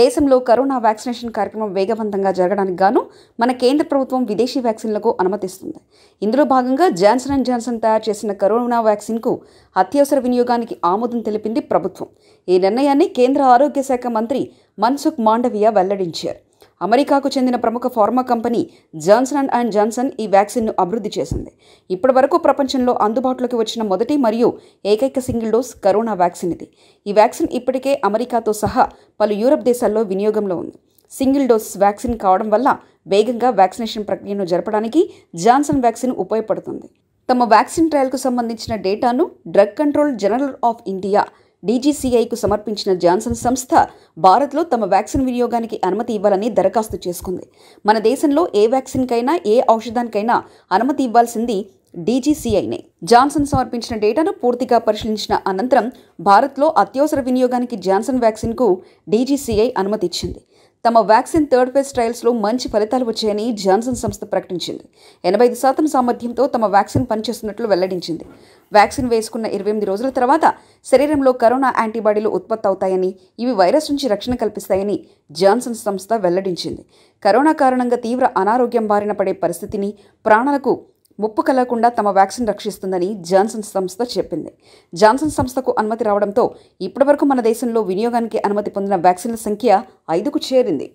దేశంలో corona vaccination కార్యక్రమం వేగవంతంగా జరగడానికి గాను మన కేంద్ర ప్రభుత్వం విదేశీ వ్యాక్సిన్లకు అనుమతిస్తుంది ఇందులో భాగంగా జాన్సన్ అండ్ జాన్సన్ తయారు చేసిన కరోనా వ్యాక్సిన్కు అత్యవసర వినియోగానికి ఆమోదం తెలిపింది ప్రభుత్వం ఈ నిర్ణయాన్ని కేంద్ర ఆరోగ్య శాఖ మంత్రి మన్సుఖ్ మాండవియా వెల్లడించారు అమెరికాకు చెందిన ప్రముఖ pharma company Johnson and and Johnson ఈ వ్యాక్సిన్ను అభివృద్ధి చేసింది ఇప్పటివరకు ప్రపంచంలో అందుబాటులోకి వచ్చిన మొదటి మరియు ఏకైక సింగిల్ డోస్ కరోనా వ్యాక్సిన్ ఇది ఈ వ్యాక్సిన్ ఇప్పటికే అమెరికాతో సహా పలు యూరప్ దేశాల్లో వినియోగంలో ఉంది సింగిల్ డోస్ వ్యాక్సిన్ కావడం వల్ల వేగంగా వ్యాక్సినేషన్ ప్రక్రియను జరపడానికి జాన్సన్ వ్యాక్సిన్ ఉపయోగపడుతుంది తమ వ్యాక్సిన్ ట్రయల్కు సంబంధించిన డేటాను drug control general of India డీజీసీఐకు సమర్పించిన జాన్సన్ సంస్థ భారత్లో తమ వ్యాక్సిన్ వినియోగానికి అనుమతి ఇవ్వాలని దరఖాస్తు చేసుకుంది మన దేశంలో ఏ వ్యాక్సిన్కైనా ఏ ఔషధానికైనా అనుమతి ఇవ్వాల్సింది డీజీసీఐనే జాన్సన్ సమర్పించిన డేటాను పూర్తిగా పరిశీలించిన అనంతరం భారత్లో అత్యవసర వినియోగానికి జాన్సన్ వ్యాక్సిన్కు డీజీసీఐ అనుమతి ఇచ్చింది తమ వ్యాక్సిన్ థర్డ్ ఫేజ్ ట్రయల్స్లో మంచి ఫలితాలు వచ్చాయని జాన్సన్ సంస్థ ప్రకటించింది ఎనభై ఐదు శాతం సామర్థ్యంతో తమ వ్యాక్సిన్ పనిచేస్తున్నట్లు వెల్లడించింది వ్యాక్సిన్ వేసుకున్న ఇరవై ఎనిమిది రోజుల తర్వాత శరీరంలో కరోనా యాంటీబాడీలు ఉత్పత్తి అవుతాయని ఇవి వైరస్ నుంచి రక్షణ కల్పిస్తాయని జాన్సన్ సంస్థ వెల్లడించింది కరోనా కారణంగా తీవ్ర అనారోగ్యం బారిన పడే పరిస్థితిని ప్రాణాలకు ముప్పు కలగకుండా తమ వ్యాక్సిన్ రక్షిస్తుందని జాన్సన్ సంస్థ చెప్పింది జాన్సన్ సంస్థకు అనుమతి రావడంతో ఇప్పటివరకు మన దేశంలో వినియోగానికి అనుమతి పొందిన వ్యాక్సిన్ల సంఖ్య ఐదుకు చేరింది